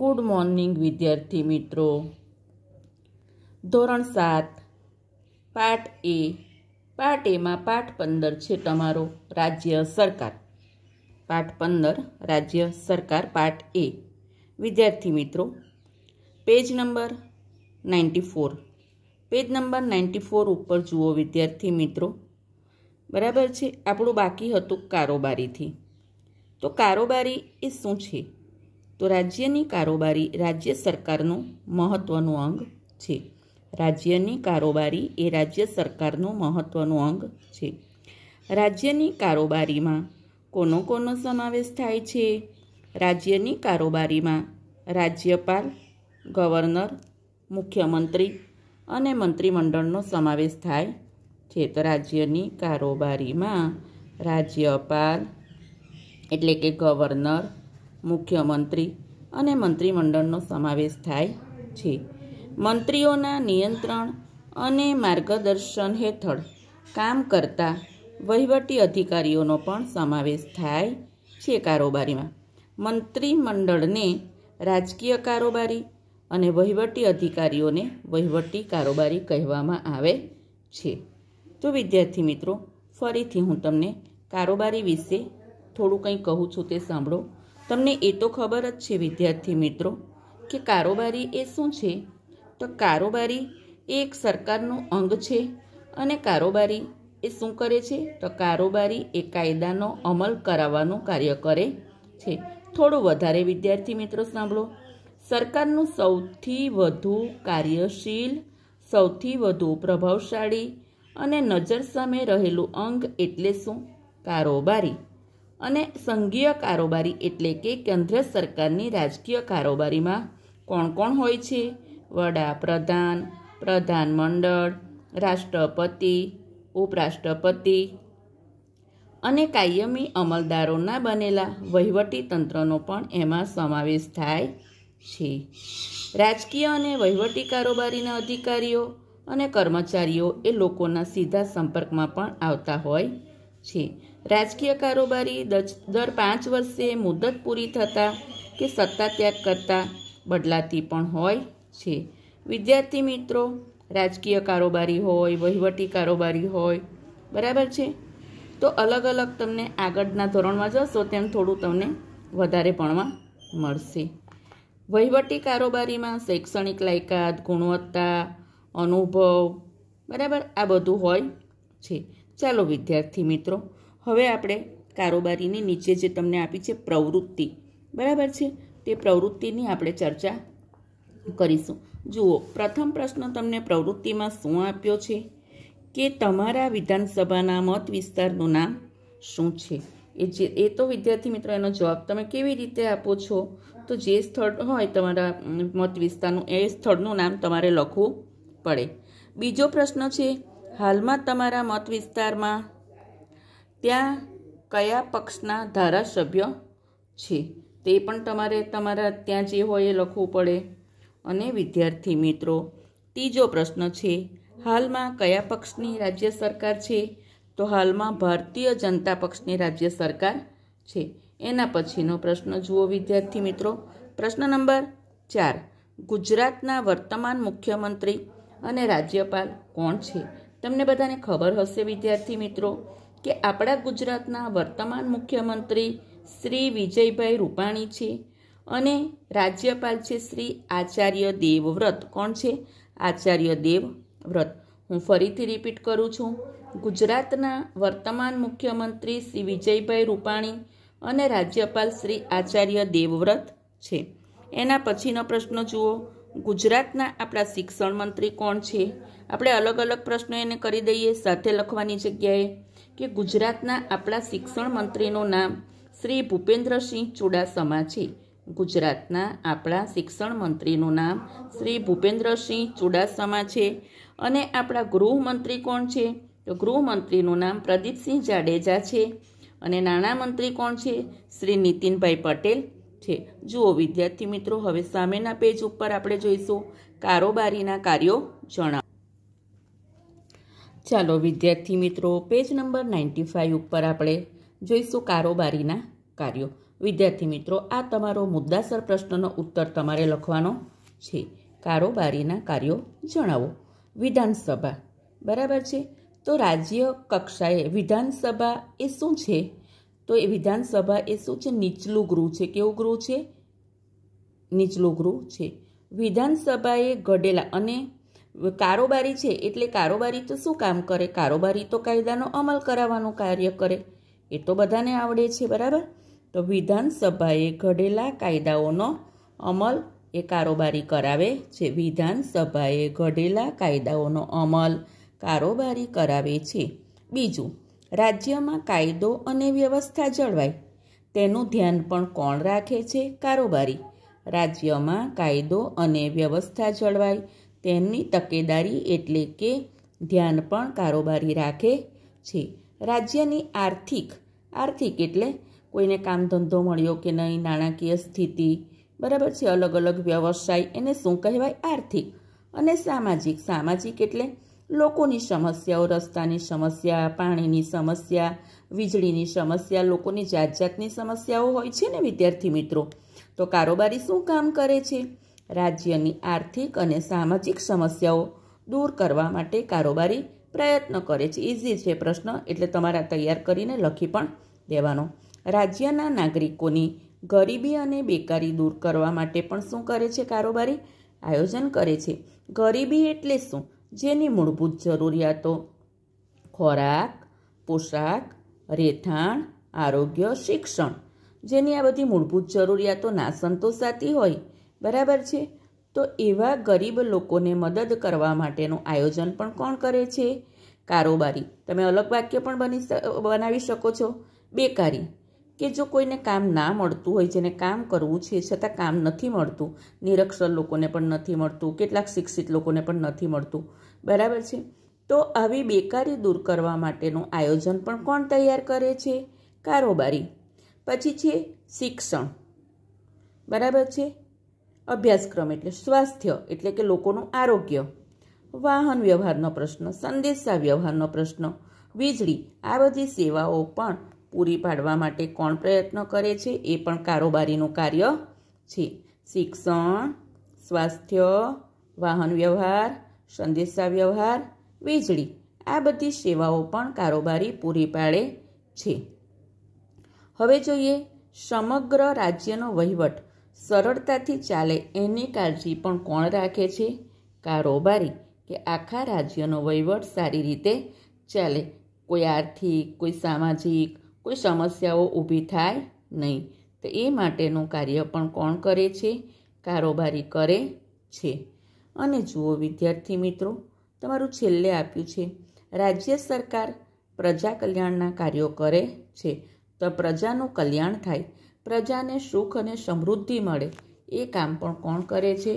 good morning વિદ્યાર્થી મિત્રો ધોરણ સાત પાઠ એ પાઠ એમાં પાઠ પંદર છે તમારો રાજ્ય સરકાર પાઠ પંદર રાજ્ય સરકાર પાઠ એ વિદ્યાર્થી મિત્રો page number ninety four page number ninety four ઉપર જુઓ વિદ્યાર્થી મિત્રો બરાબર છે આપણું બાકી હતું કારોબારીથી તો કારોબારી એ શું છે તો રાજ્યની કારોબારી રાજ્ય સરકારનું મહત્ત્વનું અંગ છે રાજ્યની કારોબારી એ રાજ્ય સરકારનું મહત્ત્વનું અંગ છે રાજ્યની કારોબારીમાં કોનો કોનો સમાવેશ થાય છે રાજ્યની કારોબારીમાં રાજ્યપાલ ગવર્નર મુખ્યમંત્રી અને મંત્રીમંડળનો સમાવેશ થાય છે તો રાજ્યની કારોબારીમાં રાજ્યપાલ એટલે કે ગવર્નર મુખ્યમંત્રી અને મંત્રીમંડળનો સમાવેશ થાય છે મંત્રીઓના નિયંત્રણ અને માર્ગદર્શન હેઠળ કામ કરતા વહીવટી અધિકારીઓનો પણ સમાવેશ થાય છે કારોબારીમાં મંત્રીમંડળને રાજકીય કારોબારી અને વહીવટી અધિકારીઓને વહીવટી કારોબારી કહેવામાં આવે છે તો વિદ્યાર્થી મિત્રો ફરીથી હું તમને કારોબારી વિશે થોડું કંઈ કહું છું તે સાંભળો તમને એ તો ખબર જ છે વિદ્યાર્થી મિત્રો કે કારોબારી એ શું છે તો કારોબારી એ એક સરકારનું અંગ છે અને કારોબારી એ શું કરે છે તો કારોબારી એ કાયદાનો અમલ કરાવવાનું કાર્ય કરે છે થોડું વધારે વિદ્યાર્થી મિત્રો સાંભળો સરકારનું સૌથી વધુ કાર્યશીલ સૌથી વધુ પ્રભાવશાળી અને નજર સામે રહેલું અંગ એટલે શું કારોબારી અને સંઘીય કારોબારી એટલે કે કેન્દ્ર સરકારની રાજકીય કારોબારીમાં કોણ કોણ હોય છે વડાપ્રધાન પ્રધાનમંડળ રાષ્ટ્રપતિ ઉપરાષ્ટ્રપતિ અને કાયમી અમલદારોના બનેલા વહીવટી તંત્રનો પણ એમાં સમાવેશ થાય છે રાજકીય અને વહીવટી કારોબારીના અધિકારીઓ અને કર્મચારીઓ એ લોકોના સીધા સંપર્કમાં પણ આવતા હોય છે રાજકીય કારોબારી દર પાંચ વર્ષે મુદત પૂરી થતાં કે સત્તા ત્યાગ કરતા બદલાતી પણ હોય છે વિદ્યાર્થી મિત્રો રાજકીય કારોબારી હોય વહીવટી કારોબારી હોય બરાબર છે તો અલગ અલગ તમને આગળના ધોરણમાં જશો તેમ થોડું તમને વધારે ભણવા મળશે વહીવટી કારોબારીમાં શૈક્ષણિક લાયકાત ગુણવત્તા અનુભવ બરાબર આ બધું હોય છે ચાલો વિદ્યાર્થી મિત્રો હવે આપણે કારોબારીની નીચે જે તમને આપી છે પ્રવૃત્તિ બરાબર છે તે પ્રવૃત્તિની આપણે ચર્ચા કરીશું જુઓ પ્રથમ પ્રશ્ન તમને પ્રવૃત્તિમાં શું આપ્યો છે કે તમારા વિધાનસભાના મત વિસ્તારનું નામ શું છે એ જે એ તો વિદ્યાર્થી મિત્રો એનો જવાબ તમે કેવી રીતે આપો છો તો જે સ્થળ હોય તમારા મત વિસ્તારનું એ સ્થળનું નામ તમારે લખવું પડે બીજો પ્રશ્ન છે હાલમાં તમારા મત વિસ્તારમાં ત્યાં કયા પક્ષના ધારાસભ્ય છે તે પણ તમારે તમારા ત્યાં જે હોય એ લખવું પડે અને વિદ્યાર્થી મિત્રો ત્રીજો પ્રશ્ન છે હાલમાં કયા પક્ષની રાજ્ય સરકાર છે તો હાલમાં ભારતીય જનતા પક્ષની રાજ્ય સરકાર છે એના પછીનો પ્રશ્ન જુઓ વિદ્યાર્થી મિત્રો પ્રશ્ન નંબર ચાર ગુજરાતના વર્તમાન મુખ્યમંત્રી અને રાજ્યપાલ કોણ છે તમને બધાને ખબર હશે વિદ્યાર્થી મિત્રો કે આપણા ગુજરાતના વર્તમાન મુખ્યમંત્રી શ્રી વિજયભાઈ રૂપાણી છે અને રાજ્યપાલ છે શ્રી આચાર્ય દેવવ્રત કોણ છે આચાર્ય દેવવ્રત હું ફરીથી રિપીટ કરું છું ગુજરાતના વર્તમાન મુખ્યમંત્રી શ્રી વિજયભાઈ રૂપાણી અને રાજ્યપાલ શ્રી આચાર્ય દેવવ્રત છે એના પછીનો પ્રશ્ન જુઓ ગુજરાતના આપણા શિક્ષણ મંત્રી કોણ છે આપણે અલગ અલગ પ્રશ્નો એને કરી દઈએ સાથે લખવાની જગ્યાએ કે ગુજરાતના આપણા શિક્ષણ મંત્રીનું નામ શ્રી ભૂપેન્દ્રસિંહ ચુડાસમા છે ગુજરાતના આપણા શિક્ષણ મંત્રીનું નામ શ્રી ભૂપેન્દ્રસિંહ ચુડાસમા છે અને આપણા ગૃહમંત્રી કોણ છે તો ગૃહમંત્રીનું નામ પ્રદીપસિંહ જાડેજા છે અને નાણામંત્રી કોણ છે શ્રી નીતિનભાઈ પટેલ છે જુઓ વિદ્યાર્થી મિત્રો હવે સામેના પેજ ઉપર આપણે જોઈશું કારોબારીના કાર્યો જણાવો ચાલો વિદ્યાર્થી મિત્રો પેજ નંબર નાઇન્ટી ફાઇવ ઉપર આપણે જોઈશું કારોબારીના કાર્યો વિદ્યાર્થી મિત્રો આ તમારો મુદ્દાસર પ્રશ્નનો ઉત્તર તમારે લખવાનો છે કારોબારીના કાર્યો જણાવો વિધાનસભા બરાબર છે તો રાજ્ય કક્ષાએ વિધાનસભા એ શું છે તો એ વિધાનસભા એ શું છે નીચલું ગૃહ છે કેવું ગૃહ છે નીચલું ગૃહ છે વિધાનસભાએ ઘડેલા અને કારોબારી છે એટલે કારોબારી તો શું કામ કરે કારોબારી તો કાયદાનો અમલ કરાવવાનું કાર્ય કરે એ તો બધાને આવડે છે બરાબર તો વિધાનસભાએ ઘડેલા કાયદાઓનો અમલ એ કારોબારી કરાવે છે વિધાનસભાએ ઘડેલા કાયદાઓનો અમલ કારોબારી કરાવે છે બીજું રાજ્યમાં કાયદો અને વ્યવસ્થા જળવાય તેનું ધ્યાન પણ કોણ રાખે છે કારોબારી રાજ્યમાં કાયદો અને વ્યવસ્થા જળવાય તેમની તકેદારી એટલે કે ધ્યાન પણ કારોબારી રાખે છે રાજ્યની આર્થિક આર્થિક એટલે કોઈને કામ ધંધો મળ્યો કે નહીં નાણાકીય સ્થિતિ બરાબર છે અલગ અલગ વ્યવસાય એને શું કહેવાય આર્થિક અને સામાજિક સામાજિક એટલે લોકોની સમસ્યાઓ રસ્તાની સમસ્યા પાણીની સમસ્યા વીજળીની સમસ્યા લોકોની જાત જાતની સમસ્યાઓ હોય છે ને વિદ્યાર્થી મિત્રો તો કારોબારી શું કામ કરે છે રાજ્યની આર્થિક અને સામાજિક સમસ્યાઓ દૂર કરવા માટે કારોબારી પ્રયત્ન કરે છે ઇઝી છે પ્રશ્ન એટલે તમારા તૈયાર કરીને લખી પણ દેવાનો રાજ્યના નાગરિકોની ગરીબી અને બેકારી દૂર કરવા માટે પણ શું કરે છે કારોબારી આયોજન કરે છે ગરીબી એટલે શું જેની મૂળભૂત જરૂરિયાતો ખોરાક પોશાક રહેઠાણ આરોગ્ય શિક્ષણ જેની આ બધી મૂળભૂત જરૂરિયાતો ના સંતોષાતી હોય બરાબર છે તો એવા ગરીબ લોકોને મદદ કરવા માટેનું આયોજન પણ કોણ કરે છે કારોબારી તમે અલગ વાક્ય પણ બની બનાવી શકો છો બેકારી કે જો કોઈને કામ ના મળતું હોય જેને કામ કરવું છે છતાં કામ નથી મળતું નિરક્ષર લોકોને પણ નથી મળતું કેટલાક શિક્ષિત લોકોને પણ નથી મળતું બરાબર છે તો આવી બેકારી દૂર કરવા માટેનું આયોજન પણ કોણ તૈયાર કરે છે કારોબારી પછી છે શિક્ષણ બરાબર છે અભ્યાસક્રમ એટલે સ્વાસ્થ્ય એટલે કે લોકોનું આરોગ્ય વાહન વ્યવહારનો પ્રશ્ન સંદેશા વ્યવહારનો પ્રશ્ન વીજળી આ બધી સેવાઓ પણ પૂરી પાડવા માટે કોણ પ્રયત્ન કરે છે એ પણ કારોબારીનું કાર્ય છે શિક્ષણ સ્વાસ્થ્ય વાહન વ્યવહાર સંદેશાવ્યવહાર વીજળી આ બધી સેવાઓ પણ કારોબારી પૂરી પાડે છે હવે જોઈએ સમગ્ર રાજ્યનો વહીવટ સરળતાથી ચાલે એની કાળજી પણ કોણ રાખે છે કારોબારી કે આખા રાજ્યનો વહીવટ સારી રીતે ચાલે કોઈ આર્થિક કોઈ સામાજિક કોઈ સમસ્યાઓ ઊભી થાય નહીં તો એ માટેનું કાર્ય પણ કોણ કરે છે કારોબારી કરે છે અને જુઓ વિદ્યાર્થી મિત્રો તમારું છેલ્લે આપ્યું છે રાજ્ય સરકાર પ્રજા કલ્યાણના કાર્યો કરે છે તો પ્રજાનું કલ્યાણ થાય પ્રજાને સુખ અને સમૃદ્ધિ મળે એ કામ પણ કોણ કરે છે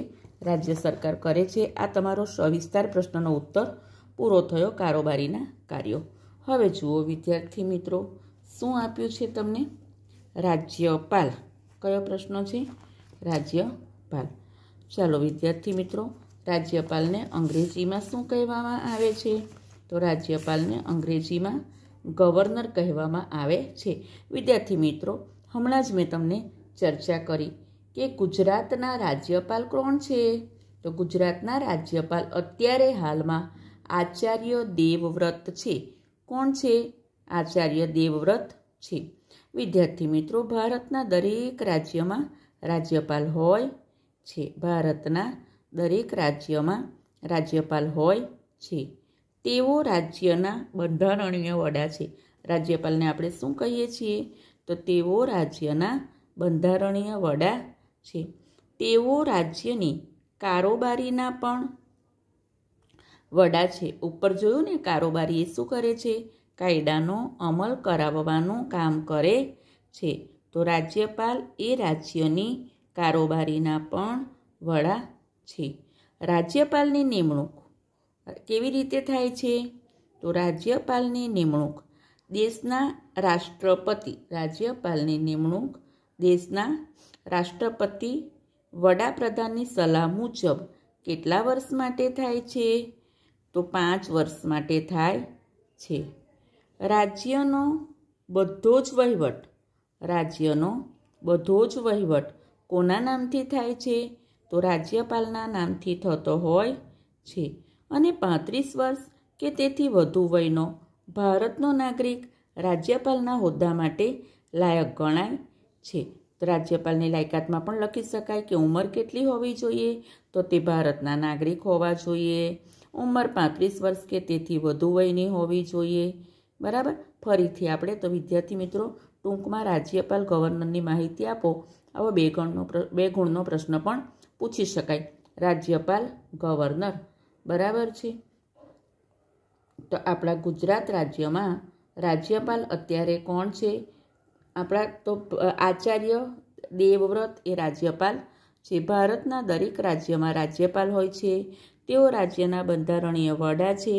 રાજ્ય સરકાર કરે છે આ તમારો સવિસ્તાર પ્રશ્નનો ઉત્તર પૂરો થયો કારોબારીના કાર્યો હવે જુઓ વિદ્યાર્થી મિત્રો શું આપ્યું છે તમને રાજ્યપાલ કયો પ્રશ્ન છે રાજ્યપાલ ચાલો વિદ્યાર્થી મિત્રો રાજ્યપાલને અંગ્રેજીમાં શું કહેવામાં આવે છે તો રાજ્યપાલને અંગ્રેજીમાં ગવર્નર કહેવામાં આવે છે વિદ્યાર્થી મિત્રો હમણાં જ મેં તમને ચર્ચા કરી કે ગુજરાતના રાજ્યપાલ કોણ છે તો ગુજરાતના રાજ્યપાલ અત્યારે હાલમાં આચાર્ય દેવવ્રત છે કોણ છે આચાર્ય દેવવ્રત છે વિદ્યાર્થી મિત્રો ભારતના દરેક રાજ્યમાં રાજ્યપાલ હોય છે ભારતના દરેક રાજ્યમાં રાજ્યપાલ હોય છે તેઓ રાજ્યના બંધારણીય વડા છે રાજ્યપાલને આપણે શું કહીએ છીએ તો તેઓ રાજ્યના બંધારણીય વડા છે તેઓ રાજ્યની કારોબારીના પણ વડા છે ઉપર જોયું ને કારોબારી એ શું કરે છે કાયદાનો અમલ કરાવવાનું કામ કરે છે તો રાજ્યપાલ એ રાજ્યની કારોબારીના પણ વડા છે રાજ્યપાલની નિમણૂક કેવી રીતે થાય છે તો રાજ્યપાલની નિમણૂક દેશના રાષ્ટ્રપતિ રાજ્યપાલની નિમણૂક દેશના રાષ્ટ્રપતિ વડાપ્રધાનની સલાહ મુજબ કેટલા વર્ષ માટે થાય છે તો પાંચ વર્ષ માટે થાય છે રાજ્યનો બધો જ વહીવટ રાજ્યનો બધો જ વહીવટ કોના નામથી થાય છે તો રાજ્યપાલના નામથી થતો હોય છે અને પાંત્રીસ વર્ષ કે તેથી વધુ વયનો ભારતનો નાગરિક રાજ્યપાલના હોદ્દા માટે લાયક ગણાય છે તો રાજ્યપાલની લાયકાતમાં પણ લખી શકાય કે ઉંમર કેટલી હોવી જોઈએ તો તે ભારતના નાગરિક હોવા જોઈએ ઉંમર પાંત્રીસ વર્ષ કે તેથી વધુ વયની હોવી જોઈએ બરાબર ફરીથી આપણે તો વિદ્યાર્થી મિત્રો ટૂંકમાં રાજ્યપાલ ગવર્નરની માહિતી આપો આવો બે ગણનો બે ગુણનો પ્રશ્ન પણ પૂછી શકાય રાજ્યપાલ ગવર્નર બરાબર છે તો આપણા ગુજરાત રાજ્યમાં રાજ્યપાલ અત્યારે કોણ છે આપણા તો આચાર્ય દેવવ્રત એ રાજ્યપાલ છે ભારતના દરેક રાજ્યમાં રાજ્યપાલ હોય છે તેઓ રાજ્યના બંધારણીય વડા છે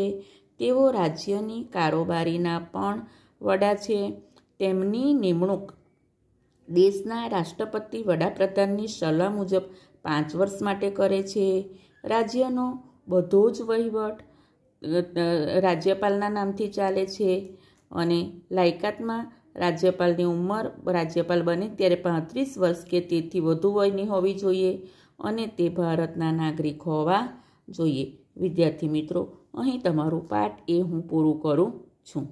તેઓ રાજ્યની કારોબારીના પણ વડા છે તેમની નિમણૂક દેશના રાષ્ટ્રપતિ વડાપ્રધાનની સલાહ મુજબ પાંચ વર્ષ માટે કરે છે રાજ્યનો બધો જ વહીવટ રાજ્યપાલના નામથી ચાલે છે અને લાયકાતમાં રાજ્યપાલની ઉંમર રાજ્યપાલ બને ત્યારે પાંત્રીસ વર્ષ કે તેથી વધુ વયની હોવી જોઈએ અને તે ભારતના નાગરિક હોવા જોઈએ વિદ્યાર્થી મિત્રો અહીં તમારું પાઠ એ હું પૂરું કરું છું